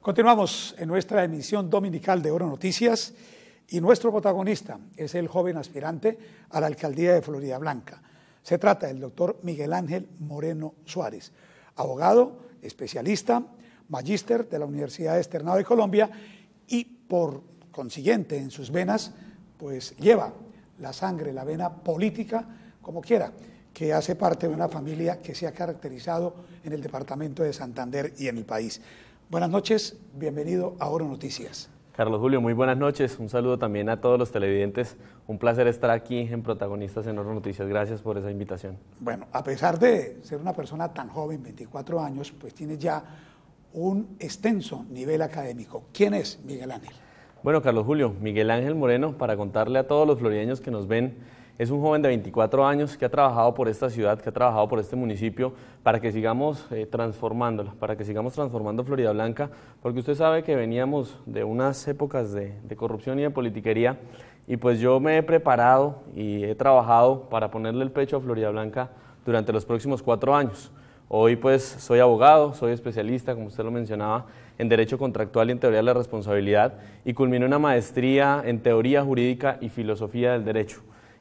Continuamos en nuestra emisión dominical de Oro Noticias y nuestro protagonista es el joven aspirante a la alcaldía de Florida Blanca. Se trata del doctor Miguel Ángel Moreno Suárez, abogado, especialista, magíster de la Universidad Externado de Colombia y por consiguiente en sus venas pues lleva la sangre, la vena política, como quiera, que hace parte de una familia que se ha caracterizado en el departamento de Santander y en el país. Buenas noches, bienvenido a Oro Noticias. Carlos Julio, muy buenas noches. Un saludo también a todos los televidentes. Un placer estar aquí en Protagonistas en Oro Noticias. Gracias por esa invitación. Bueno, a pesar de ser una persona tan joven, 24 años, pues tiene ya un extenso nivel académico. ¿Quién es Miguel Ángel? Bueno, Carlos Julio, Miguel Ángel Moreno, para contarle a todos los florideños que nos ven es un joven de 24 años que ha trabajado por esta ciudad, que ha trabajado por este municipio, para que sigamos eh, transformándola, para que sigamos transformando Florida Blanca, porque usted sabe que veníamos de unas épocas de, corrupción y de politiquería, y pues yo me he preparado y he trabajado para ponerle el pecho a Florida Blanca durante los próximos cuatro años. Hoy pues soy abogado, soy especialista, como usted lo mencionaba, en Derecho Contractual y en Teoría de la Responsabilidad y culminé una maestría en Teoría Jurídica y Filosofía del Derecho.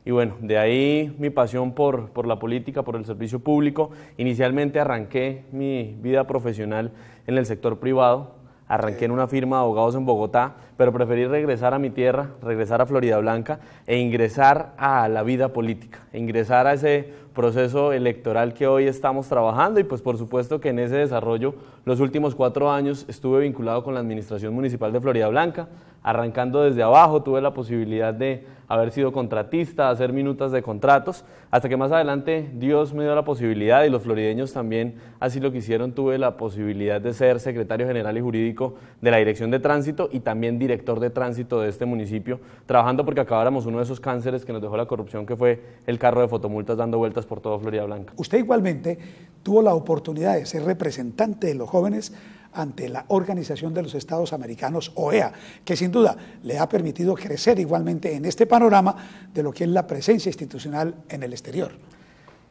Y bueno, de ahí mi pasión por, por, la política, por el servicio público. Inicialmente arranqué mi vida profesional en el sector privado, arranqué en una firma de abogados en Bogotá, pero preferí regresar a mi tierra, regresar a Florida Blanca e ingresar a la vida política, ingresar a ese proceso electoral que hoy estamos trabajando y pues por supuesto que en ese desarrollo los últimos cuatro años estuve vinculado con la Administración Municipal de Florida Blanca, arrancando desde abajo tuve la posibilidad de haber sido contratista, hacer minutas de contratos, hasta que más adelante Dios me dio la posibilidad y los florideños también así lo quisieron, tuve la posibilidad de ser secretario general y jurídico de la Dirección de Tránsito y también director de tránsito de este municipio, trabajando porque acabáramos uno de esos cánceres que nos dejó la corrupción, que fue el carro de fotomultas dando vueltas por toda Florida Blanca. Usted igualmente tuvo la oportunidad de ser representante de los jóvenes ante la Organización de los Estados Americanos, OEA, que sin duda le ha permitido crecer igualmente en este panorama de lo que es la presencia institucional en el exterior.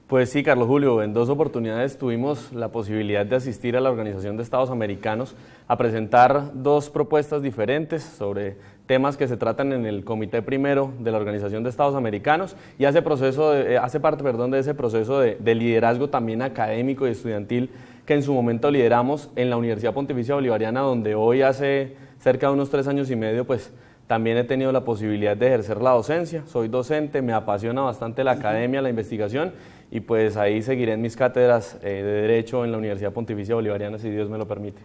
Pues sí, Carlos Julio, en dos oportunidades tuvimos la posibilidad de asistir a la Organización de Estados Americanos a presentar dos propuestas diferentes sobre temas que se tratan en el Comité Primero de la Organización de Estados Americanos y hace, proceso eh, hace parte perdón, de ese proceso de, de liderazgo también académico y estudiantil que en su momento lideramos en la Universidad Pontificia Bolivariana, donde hoy hace cerca de unos tres años y medio, pues también he tenido la posibilidad de ejercer la docencia, soy docente, me apasiona bastante la academia, la investigación y pues ahí seguiré en mis cátedras eh, de Derecho en la Universidad Pontificia Bolivariana, si Dios me lo permite.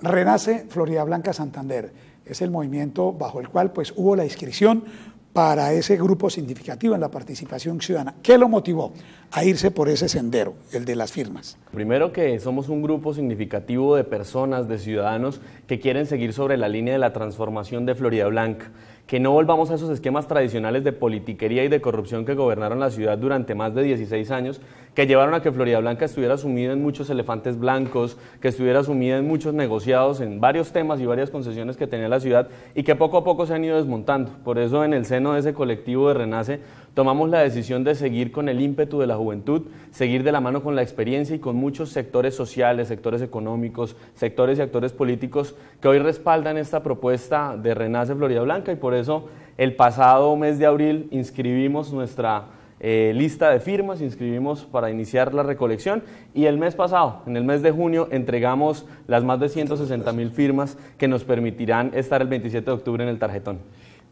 Renace Florida Blanca Santander, es el movimiento bajo el cual pues hubo la inscripción para ese grupo significativo en la participación ciudadana. ¿Qué lo motivó a irse por ese sendero, el de las firmas? Primero que somos un grupo significativo de personas, de ciudadanos que quieren seguir sobre la línea de la transformación de Florida Blanca que no volvamos a esos esquemas tradicionales de politiquería y de corrupción que gobernaron la ciudad durante más de 16 años, que llevaron a que Florida Blanca estuviera sumida en muchos elefantes blancos, que estuviera sumida en muchos negociados, en varios temas y varias concesiones que tenía la ciudad y que poco a poco se han ido desmontando. Por eso en el seno de ese colectivo de Renace tomamos la decisión de seguir con el ímpetu de la juventud, seguir de la mano con la experiencia y con muchos sectores sociales, sectores económicos, sectores y actores políticos que hoy respaldan esta propuesta de Renace Florida Blanca y por por eso el pasado mes de abril inscribimos nuestra eh, lista de firmas, inscribimos para iniciar la recolección y el mes pasado, en el mes de junio, entregamos las más de 160 mil firmas que nos permitirán estar el 27 de octubre en el tarjetón.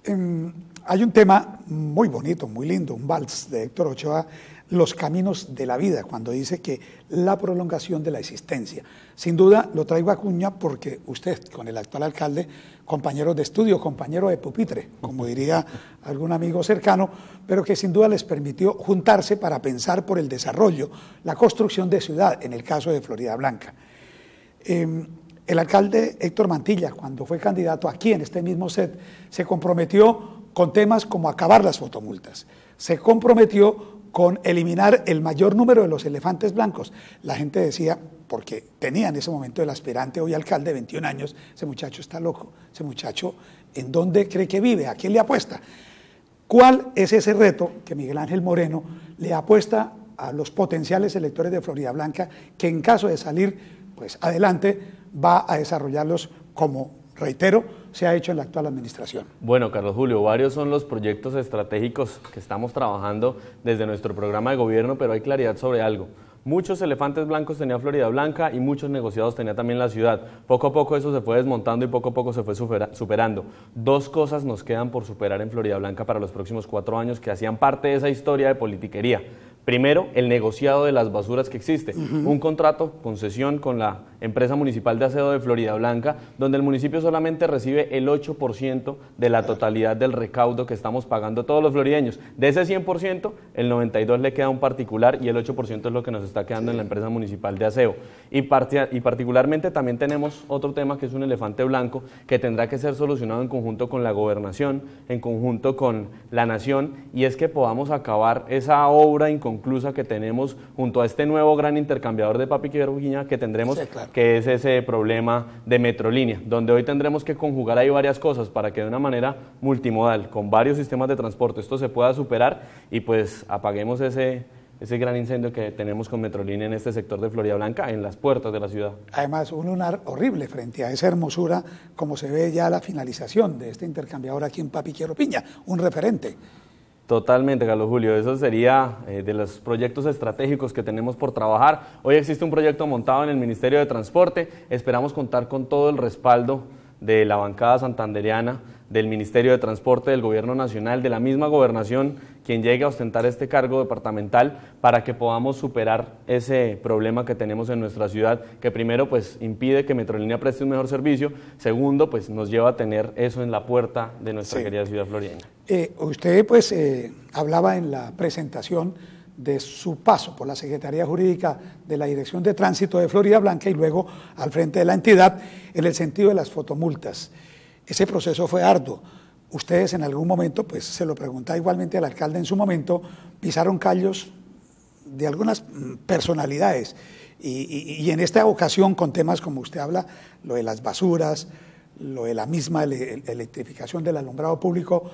Em, hay un tema muy bonito, muy lindo, un vals de Héctor Ochoa los caminos de la vida, cuando dice que la prolongación de la existencia. Sin duda lo traigo a cuña porque usted, con el actual alcalde, compañero de estudio, compañero de pupitre, como diría algún amigo cercano, pero que sin duda les permitió juntarse para pensar por el desarrollo, la construcción de ciudad, en el caso de Florida Blanca. Em, el alcalde Héctor Mantilla, cuando fue candidato aquí en este mismo set, se comprometió con temas como acabar las fotomultas, se comprometió con eliminar el mayor número de los elefantes blancos. La gente decía, porque tenía en ese momento el aspirante hoy alcalde 21 años, ese muchacho está loco, ese muchacho, ¿en dónde cree que vive? ¿A quién le apuesta? ¿Cuál es ese reto que Miguel Ángel Moreno le apuesta a los potenciales electores de Florida Blanca que en caso de salir pues adelante va a desarrollarlos como reitero, se ha hecho en la actual administración. Bueno, Carlos Julio, varios son los proyectos estratégicos que estamos trabajando desde nuestro programa de gobierno, pero hay claridad sobre algo. Muchos elefantes blancos tenía Florida Blanca y muchos negociados tenía también la ciudad. Poco a poco eso se fue desmontando y poco a poco se fue superando. Dos cosas nos quedan por superar en Florida Blanca para los próximos cuatro años que hacían parte de esa historia de politiquería. Primero, el negociado de las basuras que existe. Un contrato, concesión con la empresa municipal de aseo de Florida Blanca, donde el municipio solamente recibe el 8% de la totalidad del recaudo que estamos pagando todos los florideños. De ese 100%, el 92% le queda a un particular y el 8% es lo que nos está quedando en la empresa municipal de aseo. Y, particularmente también tenemos otro tema que es un elefante blanco que tendrá que ser solucionado en conjunto con la gobernación, en conjunto con la nación, y es que podamos acabar esa obra inconclusa inconclusa que tenemos junto a este nuevo gran intercambiador de Papi Piña que tendremos, que es ese problema de Metrolínea, donde hoy tendremos que conjugar ahí varias cosas para que de una manera multimodal, con varios sistemas de transporte, esto se pueda superar y pues apaguemos ese ese gran incendio que tenemos con Metrolínea en este sector de Florida Blanca, en las puertas de la ciudad. Además, un lunar horrible frente a esa hermosura, como se ve ya la finalización de este intercambiador aquí en Papi Piña, un referente. Totalmente, Carlos Julio. Eso sería eh, de los proyectos estratégicos que tenemos por trabajar. Hoy existe un proyecto montado en el Ministerio de Transporte. Esperamos contar con todo el respaldo de la bancada santandereana del Ministerio de Transporte, del Gobierno Nacional, de la misma gobernación, quien llegue a ostentar este cargo departamental para que podamos superar ese problema que tenemos en nuestra ciudad, que primero pues impide que Metrolínea preste un mejor servicio, segundo pues nos lleva a tener eso en la puerta de nuestra querida ciudad floriana. Eh, usted pues eh, hablaba en la presentación de su paso por la Secretaría Jurídica de la Dirección de Tránsito de Florida Blanca y luego al frente de la entidad en el sentido de las fotomultas. Ese proceso fue arduo. Ustedes en algún momento, pues se lo preguntaba igualmente al alcalde en su momento, pisaron callos de algunas mm, personalidades. Y, en esta ocasión, con temas como usted habla, lo de las basuras, lo de la misma electrificación del alumbrado público,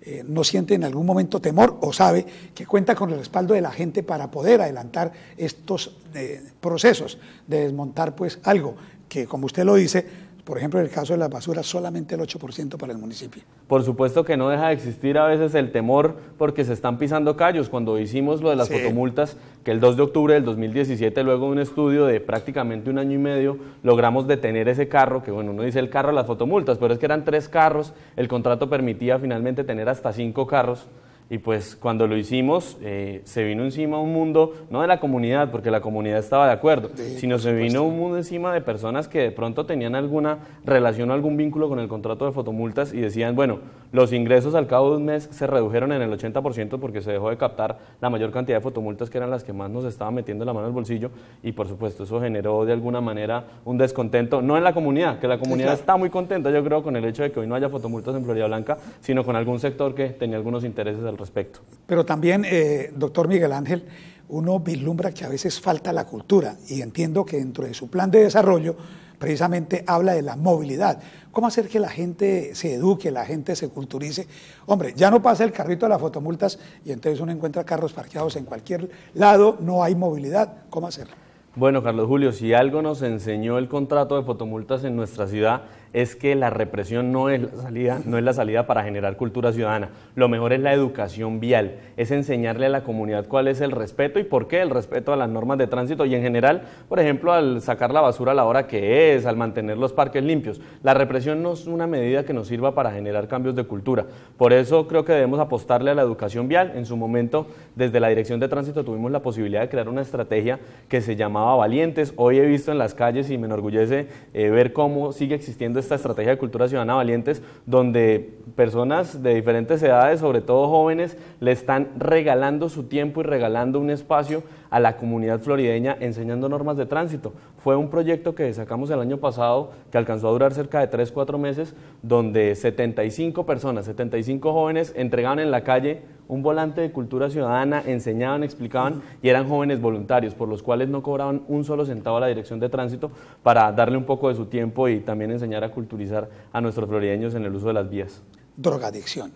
eh, ¿no siente en algún momento temor o sabe que cuenta con el respaldo de la gente para poder adelantar estos eh, procesos de desmontar pues algo que, como usted lo dice, por ejemplo, en el caso de las basuras, solamente el 8% para el municipio. Por supuesto que no deja de existir a veces el temor porque se están pisando callos. Cuando hicimos lo de las fotomultas, que el 2 de octubre del 2017, luego de un estudio de prácticamente un año y medio, logramos detener ese carro, que bueno, uno dice el carro las fotomultas, pero es que eran tres carros, el contrato permitía finalmente tener hasta cinco carros. Y pues cuando lo hicimos, eh, se vino encima un mundo, no de la comunidad, porque la comunidad estaba de acuerdo, sino se vino un mundo encima de personas que de pronto tenían alguna relación o algún vínculo con el contrato de fotomultas y decían, bueno, los ingresos al cabo de un mes se redujeron en el 80% porque se dejó de captar la mayor cantidad de fotomultas que eran las que más nos estaban metiendo la mano al bolsillo y por supuesto eso generó de alguna manera un descontento, no en la comunidad, que la comunidad está muy contenta yo creo con el hecho de que hoy no haya fotomultas en Florida Blanca, sino con algún sector que tenía algunos intereses al respecto. Pero también, eh, doctor Miguel Ángel, uno vislumbra que a veces falta la cultura y entiendo que dentro de su plan de desarrollo precisamente habla de la movilidad. ¿Cómo hacer que la gente se eduque, la gente se culturice? Hombre, ya no pasa el carrito de las fotomultas y entonces uno encuentra carros parqueados en cualquier lado, no hay movilidad. ¿Cómo hacerlo? Bueno, Carlos Julio, si algo nos enseñó el contrato de fotomultas en nuestra ciudad es que la represión no es la salida, no es la salida para generar cultura ciudadana. Lo mejor es la educación vial, es enseñarle a la comunidad cuál es el respeto y por qué el respeto a las normas de tránsito y en general, por ejemplo, al sacar la basura a la hora que es, al mantener los parques limpios. La represión no es una medida que nos sirva para generar cambios de cultura. Por eso creo que debemos apostarle a la educación vial. En su momento, desde la Dirección de Tránsito tuvimos la posibilidad de crear una estrategia que se llamaba Valientes. Hoy he visto en las calles y me enorgullece eh, ver cómo sigue existiendo esta estrategia de cultura ciudadana valientes, donde personas de diferentes edades, sobre todo jóvenes, le están regalando su tiempo y regalando un espacio a la comunidad florideña enseñando normas de tránsito. Fue un proyecto que sacamos el año pasado, que alcanzó a durar cerca de 3, 4 meses, donde 75 personas, 75 jóvenes entregaban en la calle un volante de cultura ciudadana, enseñaban, explicaban y eran jóvenes voluntarios, por los cuales no cobraban un solo centavo a la dirección de tránsito para darle un poco de su tiempo y también enseñar a culturizar a nuestros florideños en el uso de las vías. Drogadicción.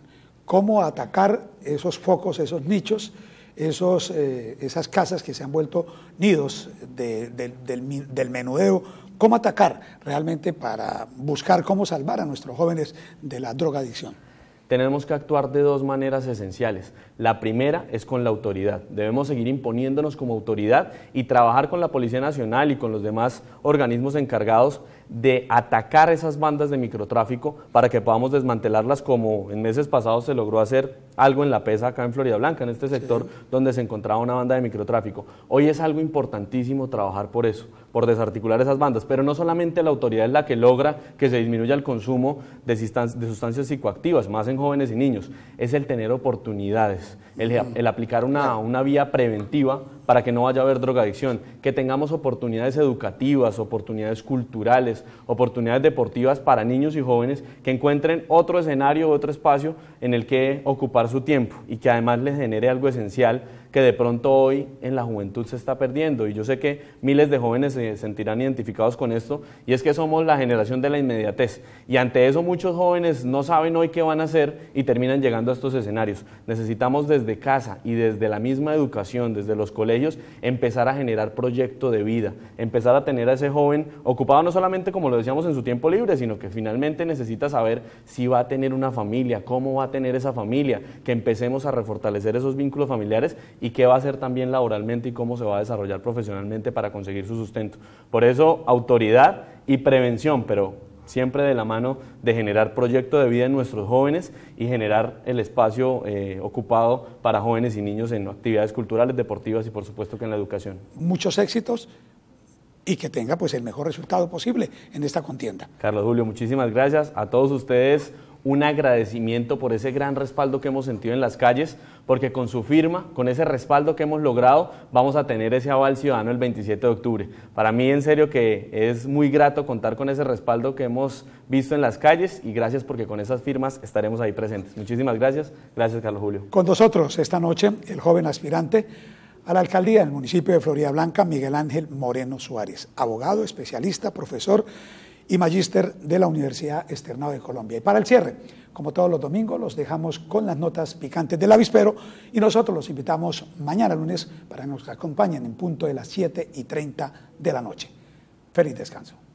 ¿Cómo atacar esos focos, esos nichos? Esos, eh, esas casas que se han vuelto nidos del, del menudeo cómo atacar realmente para buscar cómo salvar a nuestros jóvenes de la drogadicción tenemos que actuar de dos maneras esenciales. La primera es con la autoridad. Debemos seguir imponiéndonos como autoridad y trabajar con la Policía Nacional y con los demás organismos encargados de atacar esas bandas de microtráfico para que podamos desmantelarlas como en meses pasados se logró hacer algo en la PESA acá en Florida Blanca, en este sector donde se encontraba una banda de microtráfico. Hoy es algo importantísimo trabajar por eso, por desarticular esas bandas. Pero no solamente la autoridad es la que logra que se disminuya el consumo de, sustancias psicoactivas, más en jóvenes y niños, es el tener oportunidades, el, aplicar una, una vía preventiva para que no vaya a haber drogadicción, que tengamos oportunidades educativas, oportunidades culturales, oportunidades deportivas para niños y jóvenes que encuentren otro escenario, otro espacio en el que ocupar su tiempo y que además les genere algo esencial que de pronto hoy en la juventud se está perdiendo. Y yo sé que miles de jóvenes se sentirán identificados con esto y es que somos la generación de la inmediatez. Y ante eso muchos jóvenes no saben hoy qué van a hacer y terminan llegando a estos escenarios. Necesitamos desde casa y desde la misma educación, desde los colegios, ellos, empezar a generar proyecto de vida, empezar a tener a ese joven ocupado no solamente como lo decíamos en su tiempo libre, sino que finalmente necesita saber si va a tener una familia, cómo va a tener esa familia, que empecemos a refortalecer esos vínculos familiares y qué va a hacer también laboralmente y cómo se va a desarrollar profesionalmente para conseguir su sustento. Por eso, autoridad y prevención, pero siempre de la mano de generar proyecto de vida en nuestros jóvenes y generar el espacio eh, ocupado para jóvenes y niños en actividades culturales, deportivas y por supuesto que en la educación. Muchos éxitos y que tenga pues el mejor resultado posible en esta contienda. Carlos Julio, muchísimas gracias a todos ustedes un agradecimiento por ese gran respaldo que hemos sentido en las calles, porque con su firma, con ese respaldo que hemos logrado, vamos a tener ese aval ciudadano el 27 de octubre. Para mí, en serio, que es muy grato contar con ese respaldo que hemos visto en las calles y gracias porque con esas firmas estaremos ahí presentes. Muchísimas gracias. Gracias, Carlos Julio. Con nosotros esta noche el joven aspirante a la alcaldía del municipio de Florida Blanca, Miguel Ángel Moreno Suárez, abogado, especialista, profesor y magíster de la Universidad Externado de Colombia. Y para el cierre, como todos los domingos, los dejamos con las notas picantes del avispero y nosotros los invitamos mañana lunes para que nos acompañen en punto de las 7 y 30 de la noche. Feliz descanso.